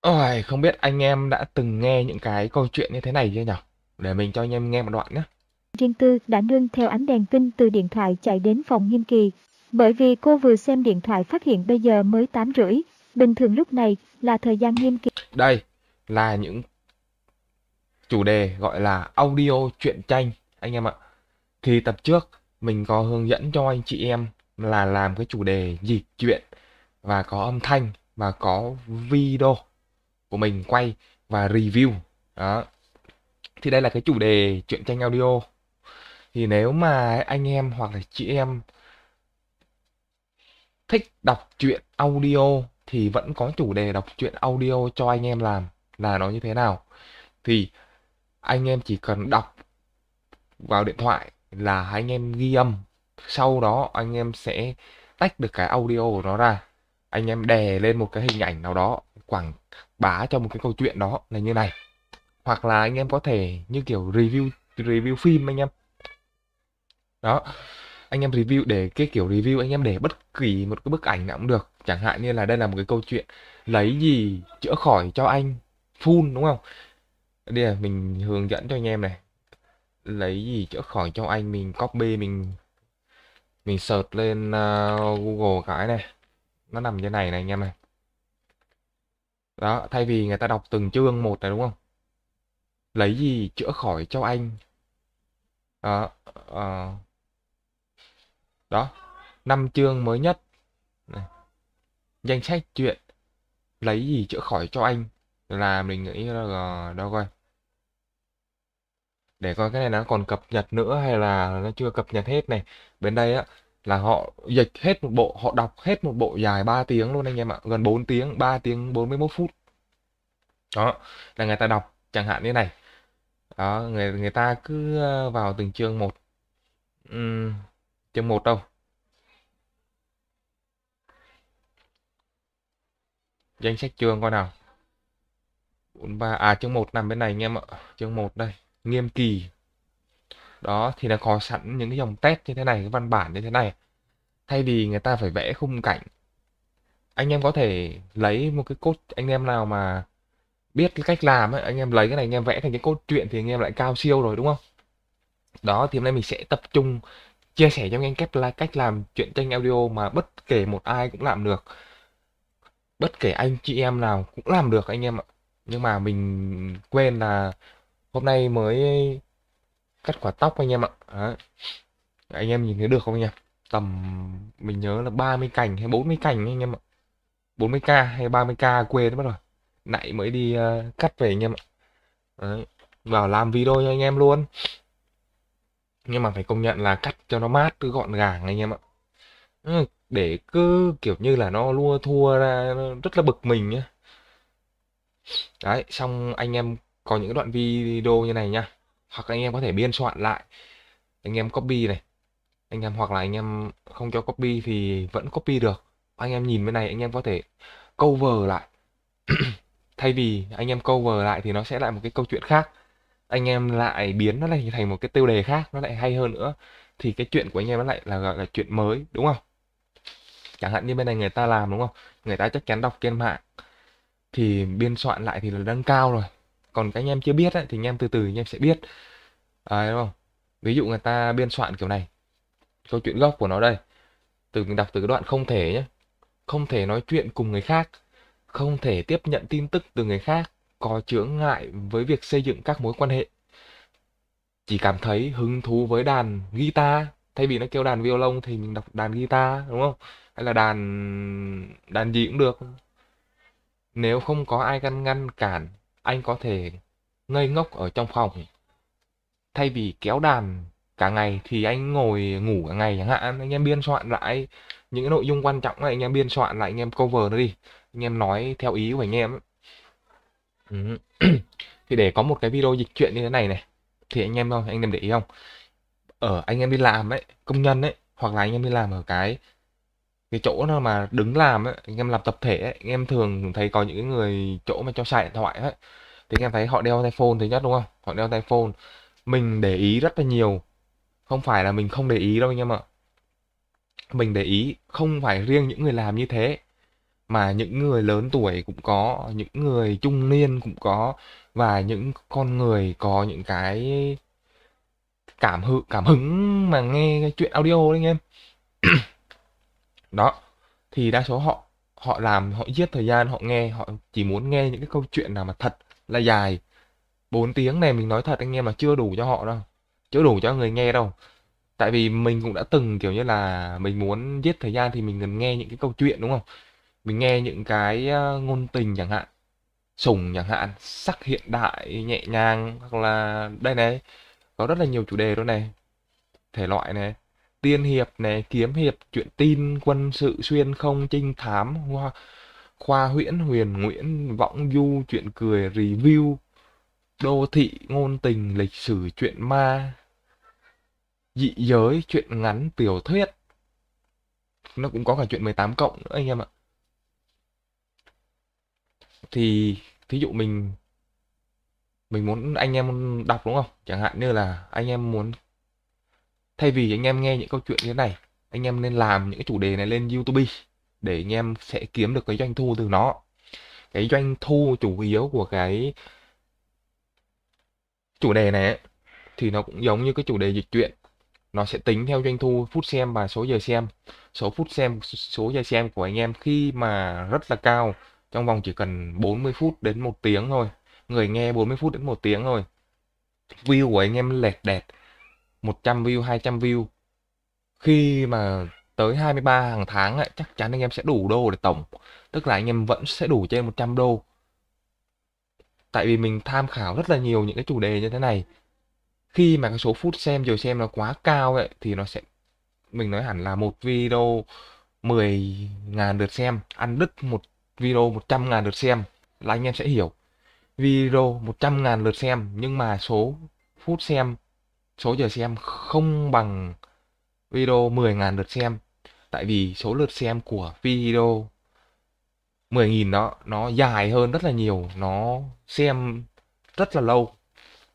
Ôi, không biết anh em đã từng nghe những cái câu chuyện như thế này chưa nhỉ? Để mình cho anh em nghe một đoạn nhé. Riêng tư đã nương theo ánh đèn pin từ điện thoại chạy đến phòng nghiêm kỳ. Bởi vì cô vừa xem điện thoại phát hiện bây giờ mới 8 rưỡi, bình thường lúc này là thời gian nghiêm kỳ. Đây là những chủ đề gọi là audio truyện tranh anh em ạ. Thì tập trước mình có hướng dẫn cho anh chị em là làm cái chủ đề nhịp truyện và có âm thanh và có video của mình quay và review đó thì đây là cái chủ đề truyện tranh audio thì nếu mà anh em hoặc là chị em thích đọc truyện audio thì vẫn có chủ đề đọc truyện audio cho anh em làm là nó như thế nào thì anh em chỉ cần đọc vào điện thoại là anh em ghi âm sau đó anh em sẽ tách được cái audio của nó ra anh em đè lên một cái hình ảnh nào đó quảng bá cho một cái câu chuyện đó là như này hoặc là anh em có thể như kiểu review review phim anh em đó anh em review để cái kiểu review anh em để bất kỳ một cái bức ảnh nào cũng được chẳng hạn như là đây là một cái câu chuyện lấy gì chữa khỏi cho anh phun đúng không đây là mình hướng dẫn cho anh em này lấy gì chữa khỏi cho anh mình copy mình mình search lên uh, google cái này nó nằm trên này này anh em này đó thay vì người ta đọc từng chương một này đúng không lấy gì chữa khỏi cho anh đó à, đó năm chương mới nhất này. danh sách chuyện lấy gì chữa khỏi cho anh là mình nghĩ là ờ, đâu coi để coi cái này nó còn cập nhật nữa hay là nó chưa cập nhật hết này bên đây á là họ dịch hết một bộ, họ đọc hết một bộ dài 3 tiếng luôn anh em ạ, gần 4 tiếng, 3 tiếng 41 phút. Đó, là người ta đọc chẳng hạn như này. Đó, người người ta cứ ờ, vào từng chương một. Uhm, chương một đâu. Danh sách chương coi nào. 43 à chương 1 nằm bên này anh em ạ. Chương 1 đây, Nghiêm Kỳ đó thì nó có sẵn những cái dòng test như thế này cái văn bản như thế này thay vì người ta phải vẽ khung cảnh anh em có thể lấy một cái cốt anh em nào mà biết cái cách làm ấy, anh em lấy cái này anh em vẽ thành cái cốt truyện thì anh em lại cao siêu rồi đúng không đó thì hôm nay mình sẽ tập trung chia sẻ cho anh em cách cách làm truyện tranh audio mà bất kể một ai cũng làm được bất kể anh chị em nào cũng làm được anh em ạ nhưng mà mình quên là hôm nay mới cắt quả tóc anh em ạ Đấy. anh em nhìn thấy được không anh em tầm mình nhớ là 30 cành hay 40 cành anh em ạ 40k hay 30k quên mất rồi nãy mới đi uh, cắt về anh em ạ Đấy. vào làm video cho anh em luôn nhưng mà phải công nhận là cắt cho nó mát cứ gọn gàng anh em ạ để cứ kiểu như là nó lua thua ra rất là bực mình nhá đấy xong anh em có những đoạn video như này nhá hoặc anh em có thể biên soạn lại anh em copy này anh em hoặc là anh em không cho copy thì vẫn copy được anh em nhìn bên này anh em có thể cover lại thay vì anh em cover lại thì nó sẽ lại một cái câu chuyện khác anh em lại biến nó lại thành một cái tiêu đề khác nó lại hay hơn nữa thì cái chuyện của anh em nó lại là gọi là chuyện mới đúng không chẳng hạn như bên này người ta làm đúng không người ta chắc chắn đọc trên mạng thì biên soạn lại thì là nâng cao rồi còn cái anh em chưa biết ấy, thì anh em từ từ anh em sẽ biết đấy đúng không ví dụ người ta biên soạn kiểu này câu chuyện gốc của nó đây từ đọc từ cái đoạn không thể nhé không thể nói chuyện cùng người khác không thể tiếp nhận tin tức từ người khác có chướng ngại với việc xây dựng các mối quan hệ chỉ cảm thấy hứng thú với đàn guitar thay vì nó kêu đàn violon thì mình đọc đàn guitar đúng không hay là đàn đàn gì cũng được nếu không có ai ngăn ngăn cản anh có thể ngây ngốc ở trong phòng thay vì kéo đàn cả ngày thì anh ngồi ngủ cả ngày chẳng hạn anh em biên soạn lại những cái nội dung quan trọng này anh em biên soạn lại anh em cover nó đi anh em nói theo ý của anh em ừ. thì để có một cái video dịch chuyện như thế này này thì anh em không anh em để ý không ở anh em đi làm ấy công nhân ấy hoặc là anh em đi làm ở cái cái chỗ nào mà đứng làm ấy, anh em làm tập thể ấy, anh em thường thấy có những người chỗ mà cho xài điện thoại ấy thì anh em thấy họ đeo tai phone thứ nhất đúng không họ đeo tai phone mình để ý rất là nhiều không phải là mình không để ý đâu anh em ạ mình để ý không phải riêng những người làm như thế mà những người lớn tuổi cũng có những người trung niên cũng có và những con người có những cái cảm hứng cảm hứng mà nghe cái chuyện audio đấy anh em đó thì đa số họ họ làm họ giết thời gian họ nghe họ chỉ muốn nghe những cái câu chuyện nào mà thật là dài 4 tiếng này mình nói thật anh em mà chưa đủ cho họ đâu chưa đủ cho người nghe đâu tại vì mình cũng đã từng kiểu như là mình muốn giết thời gian thì mình cần nghe những cái câu chuyện đúng không mình nghe những cái ờ, ngôn tình chẳng hạn sùng chẳng hạn sắc hiện đại nhẹ nhàng hoặc là đây này có rất là nhiều chủ đề đó này thể loại này tiên hiệp này kiếm hiệp chuyện tin quân sự xuyên không trinh thám hoa khoa huyễn huyền nguyễn võng du chuyện cười review đô thị ngôn tình lịch sử chuyện ma dị giới chuyện ngắn tiểu thuyết nó cũng có cả chuyện 18 cộng nữa anh em ạ thì thí dụ mình mình muốn anh em đọc đúng không chẳng hạn như là anh em muốn thay vì anh em nghe những câu chuyện như thế này anh em nên làm những cái chủ đề này lên youtube để anh em sẽ kiếm được cái doanh thu từ nó cái doanh thu chủ yếu của cái chủ đề này ấy, thì nó cũng giống như cái chủ đề dịch chuyện nó sẽ tính theo doanh thu phút xem và số giờ xem số phút xem số giờ xem của anh em khi mà rất là cao trong vòng chỉ cần 40 phút đến một tiếng thôi người nghe 40 phút đến một tiếng thôi view của anh em lẹt đẹt 100 view 200 view khi mà tới 23 hàng tháng ấy, chắc chắn anh em sẽ đủ đô để tổng tức là anh em vẫn sẽ đủ trên 100 đô tại vì mình tham khảo rất là nhiều những cái chủ đề như thế này khi mà cái số phút xem rồi xem nó quá cao ấy, thì nó sẽ mình nói hẳn là một video 10.000 lượt xem ăn đứt một video 100.000 lượt xem là anh em sẽ hiểu video 100.000 lượt xem nhưng mà số phút xem số giờ xem không bằng video 10.000 lượt xem tại vì số lượt xem của video 10.000 đó nó dài hơn rất là nhiều nó xem rất là lâu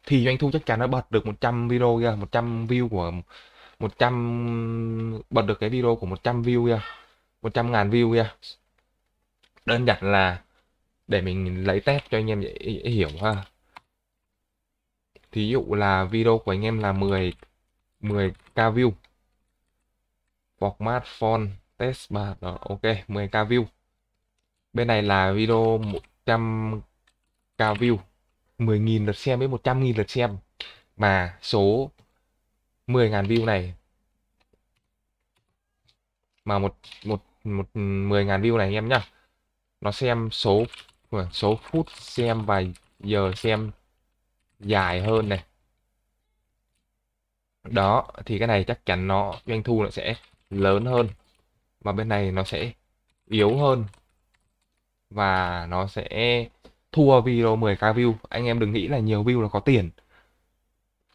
thì doanh thu chắc chắn nó bật được 100 video ra 100 view của 100 bật được cái video của 100 view ra 100 ngàn view ra đơn giản là để mình lấy test cho anh em dễ hiểu ha thí dụ là video của anh em là 10 10k view format font test bar đó, ok 10k view bên này là video 100k view 10.000 lượt xem với 100.000 lượt xem mà số 10.000 view này mà một một một 10.000 view này anh em nhá nó xem số số phút xem và giờ xem dài hơn này đó thì cái này chắc chắn nó doanh thu nó sẽ lớn hơn mà bên này nó sẽ yếu hơn và nó sẽ thua video 10k view anh em đừng nghĩ là nhiều view là có tiền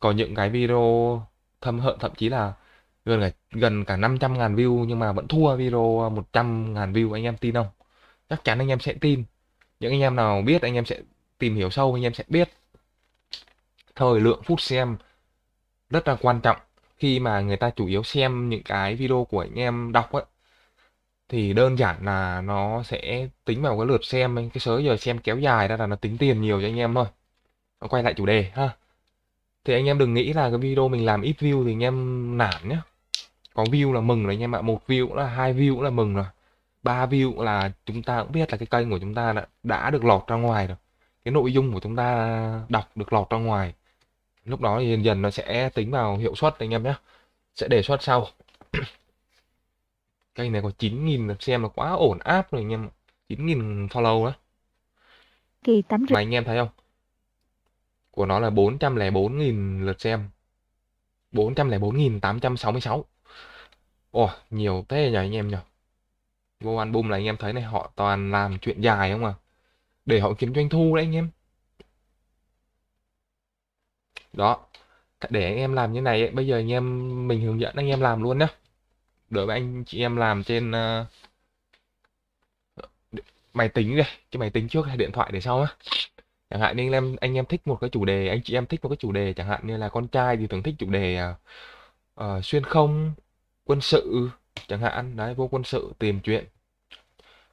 có những cái video thâm hận thậm chí là gần cả gần cả 500 ngàn view nhưng mà vẫn thua video 100 ngàn view anh em tin không chắc chắn anh em sẽ tin những anh em nào biết anh em sẽ tìm hiểu sâu anh em sẽ biết thời lượng phút xem rất là quan trọng khi mà người ta chủ yếu xem những cái video của anh em đọc ấy thì đơn giản là nó sẽ tính vào cái lượt xem cái số giờ xem kéo dài ra là nó tính tiền nhiều cho anh em thôi quay lại chủ đề ha thì anh em đừng nghĩ là cái video mình làm ít view thì anh em nản nhá có view là mừng rồi anh em ạ một view cũng là hai view cũng là mừng rồi ba view cũng là chúng ta cũng biết là cái kênh của chúng ta đã, đã được lọt ra ngoài rồi cái nội dung của chúng ta đọc được lọt ra ngoài lúc đó thì dần dần nó sẽ tính vào hiệu suất anh em nhé sẽ đề xuất sau kênh này có 9.000 xem là quá ổn áp rồi anh em 9.000 follow đó kỳ tắm rửa. mà anh em thấy không của nó là 404.000 lượt xem 404.866 Ồ, nhiều thế nhỉ anh em nhỉ Vô album là anh em thấy này họ toàn làm chuyện dài không à Để họ kiếm doanh thu đấy anh em đó để anh em làm như này bây giờ anh em mình hướng dẫn anh em làm luôn nhé đối với anh chị em làm trên uh, máy tính này cái máy tính trước hay điện thoại để sau á chẳng hạn như anh em anh em thích một cái chủ đề anh chị em thích một cái chủ đề chẳng hạn như là con trai thì thường thích chủ đề uh, xuyên không quân sự chẳng hạn đấy vô quân sự tìm chuyện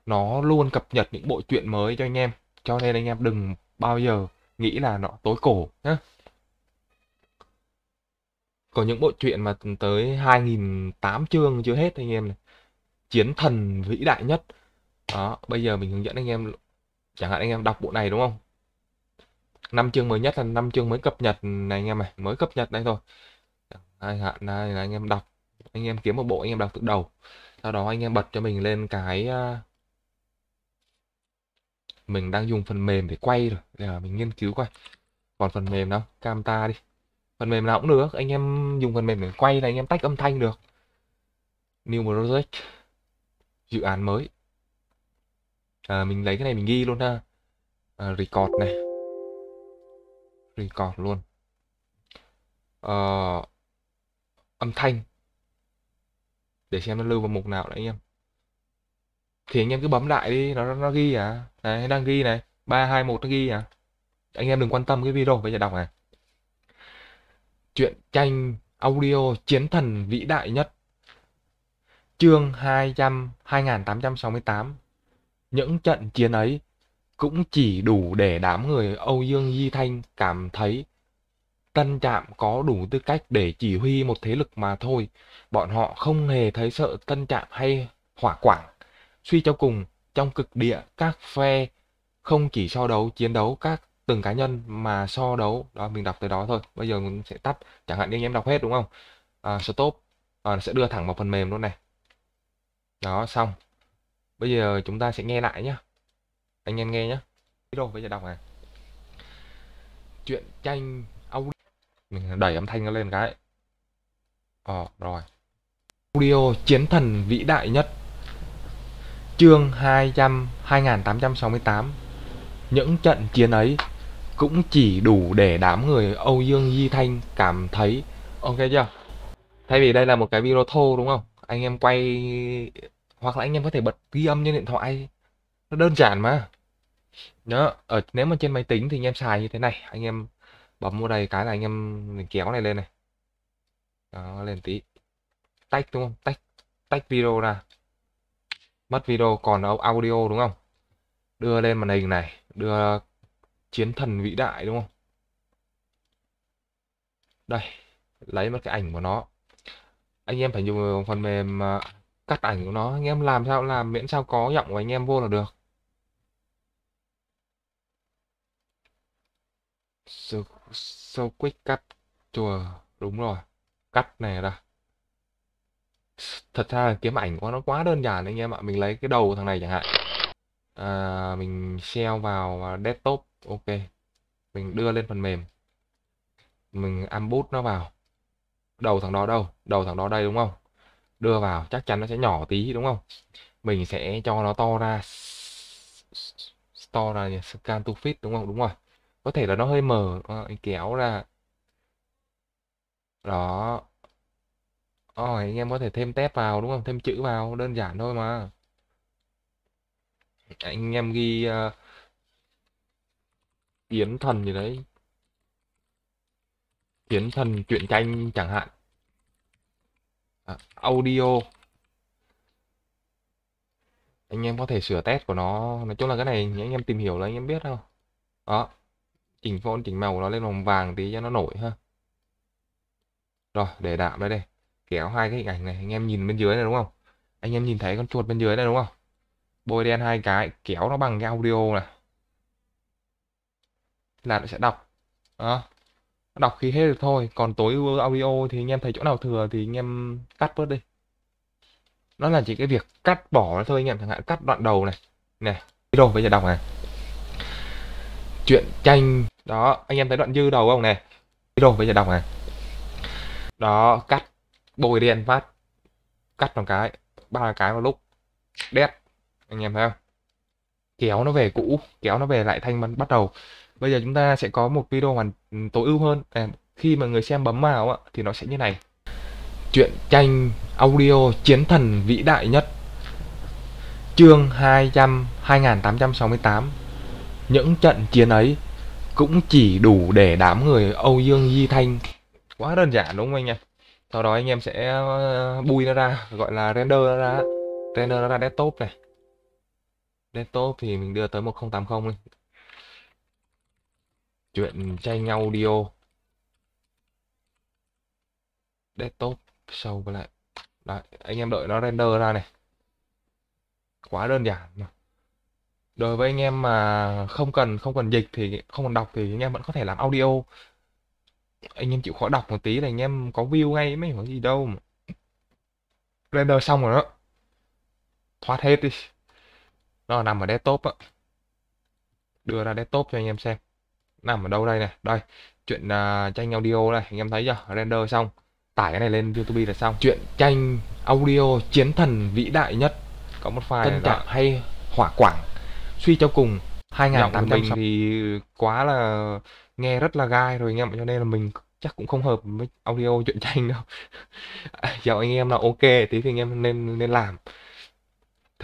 nó luôn cập nhật những bộ truyện mới cho anh em cho nên anh em đừng bao giờ nghĩ là nó tối cổ nhá có những bộ truyện mà tới 2008 chương chưa hết anh em này chiến thần vĩ đại nhất đó bây giờ mình hướng dẫn anh em chẳng hạn anh em đọc bộ này đúng không năm chương mới nhất là năm chương mới cập nhật này anh em này mới cập nhật đây thôi chẳng hạn đây là anh em đọc anh em kiếm một bộ anh em đọc từ đầu sau đó anh em bật cho mình lên cái mình đang dùng phần mềm để quay rồi để mình nghiên cứu coi còn phần mềm đâu camta đi phần mềm nào cũng được anh em dùng phần mềm để quay là anh em tách âm thanh được new project dự án mới à, mình lấy cái này mình ghi luôn ha à, record này record luôn à, âm thanh để xem nó lưu vào mục nào đấy anh em thì anh em cứ bấm lại đi nó nó ghi à này đang ghi này ba hai một nó ghi à anh em đừng quan tâm cái video bây giờ đọc này truyện tranh audio chiến thần vĩ đại nhất. Chương 200 2868. Những trận chiến ấy cũng chỉ đủ để đám người Âu Dương Di Thanh cảm thấy Tân Trạm có đủ tư cách để chỉ huy một thế lực mà thôi. Bọn họ không hề thấy sợ Tân Trạm hay hỏa quảng. Suy cho cùng, trong cực địa, các phe không chỉ so đấu chiến đấu các từng cá nhân mà so đấu đó mình đọc tới đó thôi bây giờ mình sẽ tắt chẳng hạn như anh em đọc hết đúng không à, stop à, sẽ đưa thẳng vào phần mềm luôn này đó xong bây giờ chúng ta sẽ nghe lại nhá anh em nghe nhá rồi bây giờ đọc này chuyện tranh audio mình đẩy âm thanh nó lên cái ờ rồi audio chiến thần vĩ đại nhất chương 200 2868 những trận chiến ấy cũng chỉ đủ để đám người Âu Dương Di Thanh cảm thấy ok chưa? Thay vì đây là một cái video thô đúng không? Anh em quay hoặc là anh em có thể bật ghi âm trên điện thoại. Nó đơn giản mà. Đó, ở nếu mà trên máy tính thì anh em xài như thế này, anh em bấm vào đây cái là anh em kéo này lên này. Đó, lên tí. Tách đúng không? Tách tách video ra. Mất video còn audio đúng không? Đưa lên màn hình này, đưa chiến thần vĩ đại đúng không đây lấy một cái ảnh của nó anh em phải dùng phần mềm à, cắt ảnh của nó anh em làm sao làm miễn sao có giọng của anh em vô là được so, so quick cắt chùa đúng rồi cắt này ra thật ra kiếm ảnh của nó quá đơn giản anh em ạ mình lấy cái đầu của thằng này chẳng hạn à, mình share vào desktop ok mình đưa lên phần mềm mình ambut nó vào đầu thằng đó đâu đầu thằng đó đây đúng không đưa vào chắc chắn nó sẽ nhỏ tí đúng không mình sẽ cho nó to ra to ra scan to fit đúng không đúng rồi có thể là nó hơi mờ kéo ra đó rồi ờ, anh em có thể thêm tép vào đúng không thêm chữ vào đơn giản thôi mà anh em ghi uh, yến thần gì đấy yến thần truyện tranh chẳng hạn à, audio anh em có thể sửa test của nó nói chung là cái này anh em tìm hiểu là anh em biết đâu đó chỉnh phone chỉnh màu nó lên màu vàng tí cho nó nổi ha rồi để đạm đây đây kéo hai cái hình ảnh này anh em nhìn bên dưới này đúng không anh em nhìn thấy con chuột bên dưới này đúng không bôi đen hai cái kéo nó bằng cái audio này là nó sẽ đọc đó đọc khi hết được thôi còn tối ưu audio thì anh em thấy chỗ nào thừa thì anh em cắt bớt đi nó là chỉ cái việc cắt bỏ thôi anh em chẳng hạn cắt đoạn đầu này này rồi bây giờ đọc này chuyện tranh đó anh em thấy đoạn dư đầu không này rồi bây giờ đọc này đó cắt bôi đen phát cắt một cái ba cái một lúc đét anh em thấy không kéo nó về cũ kéo nó về lại thanh bắt đầu bây giờ chúng ta sẽ có một video hoàn ừ, tối ưu hơn à, khi mà người xem bấm vào thì nó sẽ như này truyện tranh audio chiến thần vĩ đại nhất chương 200 2868 những trận chiến ấy cũng chỉ đủ để đám người Âu Dương Di Thanh quá đơn giản đúng không anh em sau đó anh em sẽ ờ, bui nó ra gọi là render nó ra render nó ra desktop này desktop thì mình đưa tới 1080 đi chuyện tranh audio desktop sâu với lại Đấy, anh em đợi nó render ra này quá đơn giản đối với anh em mà không cần không cần dịch thì không cần đọc thì anh em vẫn có thể làm audio anh em chịu khó đọc một tí là anh em có view ngay mấy có gì đâu mà. render xong rồi đó thoát hết đi nó nằm ở desktop á đưa ra desktop cho anh em xem nằm ở đâu đây này đây chuyện uh, tranh audio đây anh em thấy chưa render xong tải cái này lên youtube là xong chuyện tranh audio chiến thần vĩ đại nhất có một file Tân trạng hay hỏa quảng suy cho cùng 2800 mình thì quá là nghe rất là gai rồi anh em cho nên là mình chắc cũng không hợp với audio chuyện tranh đâu dạo anh em là ok tí thì anh em nên nên làm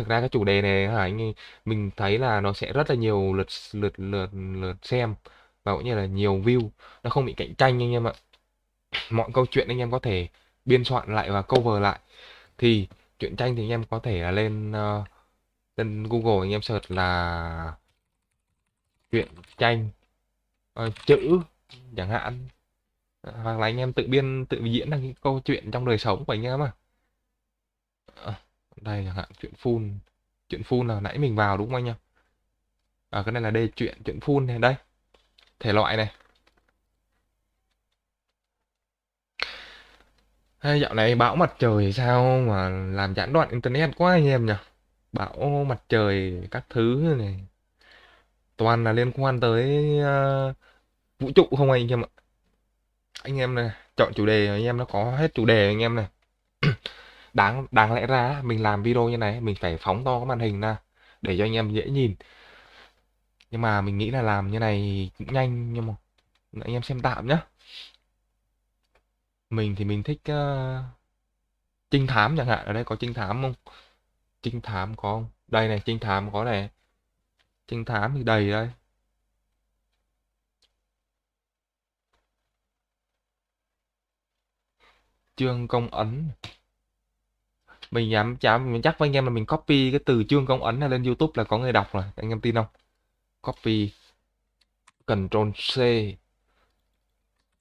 thực ra cái chủ đề này hả anh mình thấy là nó sẽ rất là nhiều lượt lượt lượt lượt xem và cũng như là nhiều view nó không bị cạnh tranh anh em ạ mọi câu chuyện anh em có thể biên soạn lại và cover lại thì chuyện tranh thì anh em có thể là lên uh, lên Google anh em search là chuyện tranh uh, chữ chẳng hạn hoặc là anh em tự biên tự diễn ra những câu chuyện trong đời sống của anh em mà đây chẳng hạn chuyện full chuyện full là nãy mình vào đúng không anh em à, cái này là đề chuyện chuyện full này đây thể loại này Hay dạo này bão mặt trời sao mà làm gián đoạn internet quá anh em nhỉ bão mặt trời các thứ này toàn là liên quan tới uh, vũ trụ không anh em ạ anh em này chọn chủ đề anh em nó có hết chủ đề anh em này đáng đáng lẽ ra mình làm video như này mình phải phóng to cái màn hình ra để cho anh em dễ nhìn nhưng mà mình nghĩ là làm như này cũng nhanh nhưng mà anh em xem tạm nhá mình thì mình thích uh, trinh thám chẳng hạn ở đây có trinh thám không trinh thám có không đây này trinh thám có này trinh thám thì đầy đây trương công ấn mình dám chả mình chắc với anh em là mình copy cái từ chương công ấn này lên youtube là có người đọc rồi anh em tin không copy Control C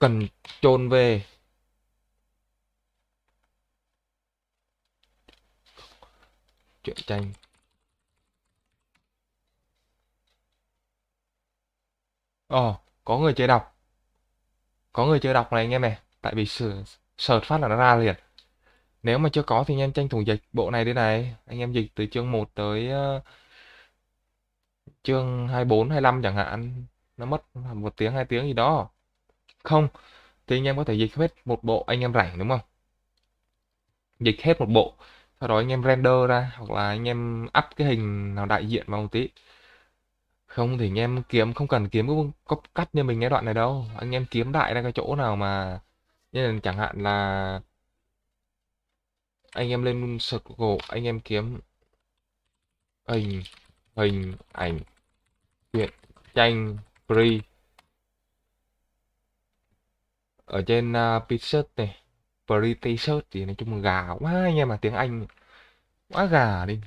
Ctrl V Chuyện tranh Ồ, ờ, oh, có người chơi đọc Có người chơi đọc này anh em này Tại vì search phát là nó ra liền nếu mà chưa có thì anh em tranh thủ dịch bộ này đây này anh em dịch từ chương 1 tới uh, chương 24 25 chẳng hạn nó mất một tiếng hai tiếng gì đó không thì anh em có thể dịch hết một bộ anh em rảnh đúng không dịch hết một bộ sau đó anh em render ra hoặc là anh em up cái hình nào đại diện vào một tí không thì anh em kiếm không cần kiếm có cắt như mình cái đoạn này đâu anh em kiếm đại ra cái chỗ nào mà như là chẳng hạn là anh em lên search google anh em kiếm hình hình ảnh truyện tranh free ở trên uh, à, Pinterest này pretty thì nói chung gà quá anh em mà tiếng anh quá gà đi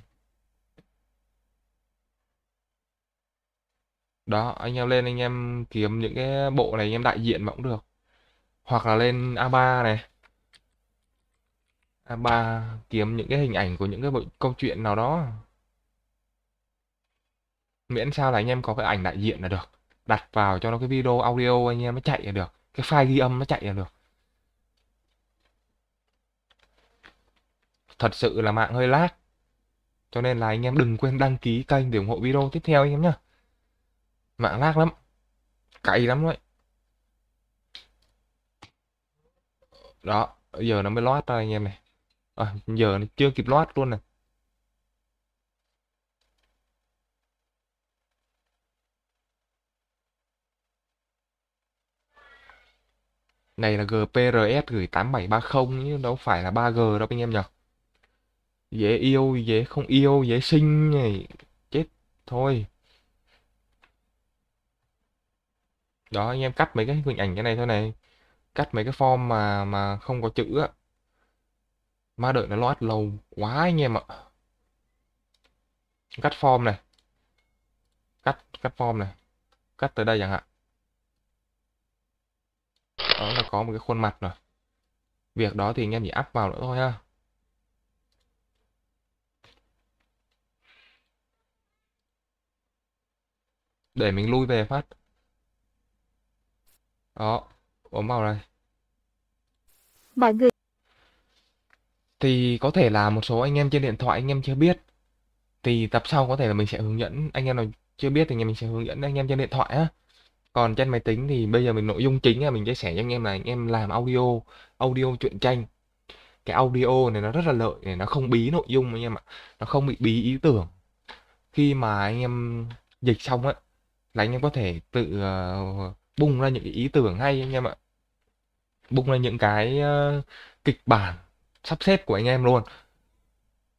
đó anh em lên anh em kiếm những cái bộ này anh em đại diện mà cũng được hoặc là lên A3 này à, bà kiếm những cái hình ảnh của những cái bộ, câu chuyện nào đó miễn sao là anh em có cái ảnh đại diện là được đặt vào cho nó cái video audio anh em nó chạy là được cái file ghi âm nó chạy là được thật sự là mạng hơi lag cho nên là anh em đừng quên đăng ký kênh để ủng hộ video tiếp theo anh em nhá mạng lag lắm cày lắm đấy đó giờ nó mới loát ra anh em này à, giờ nó chưa kịp loát luôn này này là GPRS gửi 8730 chứ đâu phải là 3G đâu anh em nhở dễ yêu dễ không yêu dễ sinh này chết thôi đó anh em cắt mấy cái hình ảnh cái này thôi này cắt mấy cái form mà mà không có chữ á Má đợi nó loát lâu quá anh em ạ. Cắt form này. Cắt cắt form này. Cắt tới đây chẳng hạn. Đó là có một cái khuôn mặt rồi. Việc đó thì anh em chỉ áp vào nữa thôi ha. Để mình lui về phát. Đó, bấm vào đây. Mọi người thì có thể là một số anh em trên điện thoại anh em chưa biết thì tập sau có thể là mình sẽ hướng dẫn anh em nào chưa biết thì mình sẽ hướng dẫn anh em trên điện thoại á còn trên máy tính thì bây giờ mình nội dung chính là mình chia sẻ cho anh em là anh em làm audio audio truyện tranh cái audio này nó rất là lợi này nó không bí nội dung anh em ạ nó không bị bí ý tưởng khi mà anh em dịch xong á là anh em có thể tự uh, bung ra những ý tưởng hay anh em ạ bung ra những cái uh, kịch bản sắp xếp của anh em luôn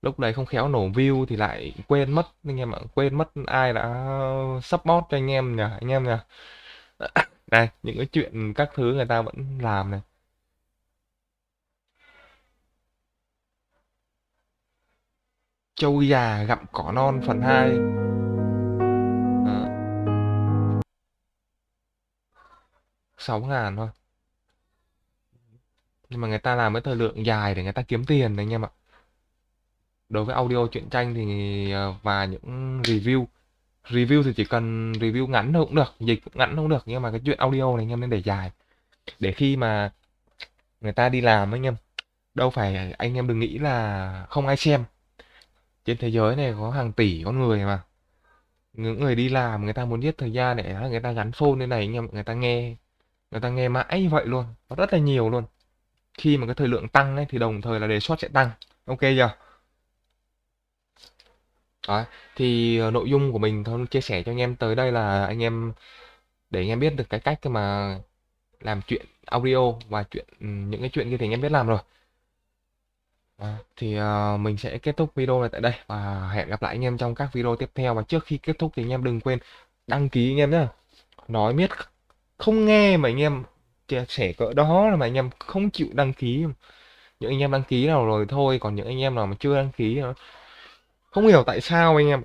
lúc đấy không khéo nổ view thì lại quên mất anh em ạ quên mất ai đã support cho anh em nhỉ anh em nhỉ đây những cái chuyện các thứ người ta vẫn làm này Châu già gặm cỏ non phần 2 à. 6 ngàn thôi nhưng mà người ta làm cái thời lượng dài để người ta kiếm tiền đấy anh em ạ đối với audio truyện tranh thì ờ, và những review review thì chỉ cần review ngắn thôi cũng được dịch cũng ngắn không được nhưng mà cái chuyện audio này anh em nên để dài để khi mà người ta đi làm anh em đâu phải anh em đừng nghĩ là không ai xem trên thế giới này có hàng tỷ con người mà những người đi làm người ta muốn giết thời gian để người ta gắn phone lên này anh em người ta nghe người ta nghe mãi như vậy luôn có rất là nhiều luôn khi mà cái thời lượng tăng ấy, thì đồng thời là đề xuất sẽ tăng ok chưa Đấy, thì ờ, nội dung của mình thôi chia sẻ cho anh em tới đây là anh em để anh em biết được cái cách mà làm chuyện audio và chuyện ừ, những cái chuyện kia thì anh em biết làm rồi à, thì uh, mình sẽ kết thúc video này tại đây và hẹn gặp lại anh em trong các video tiếp theo và trước khi kết thúc thì anh em đừng quên đăng ký anh em nhé nói biết không nghe mà anh em chia sẻ cỡ đó là mà anh em không chịu đăng ký những anh em đăng ký nào rồi thôi còn những anh em nào mà chưa đăng ký không hiểu tại sao anh em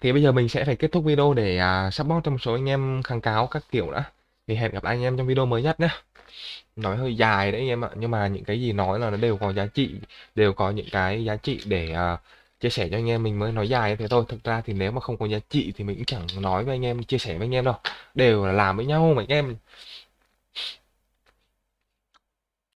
thì bây giờ mình sẽ phải kết thúc video để uh, support trong số anh em kháng cáo các kiểu đã thì hẹn gặp anh em trong video mới nhất nhé nói hơi dài đấy anh em ạ nhưng mà những cái gì nói là nó đều có giá trị đều có những cái giá trị để uh, chia sẻ cho anh em mình mới nói dài như thế thôi thực ra thì nếu mà không có giá trị thì mình cũng chẳng nói với anh em chia sẻ với anh em đâu đều là làm với nhau mà anh em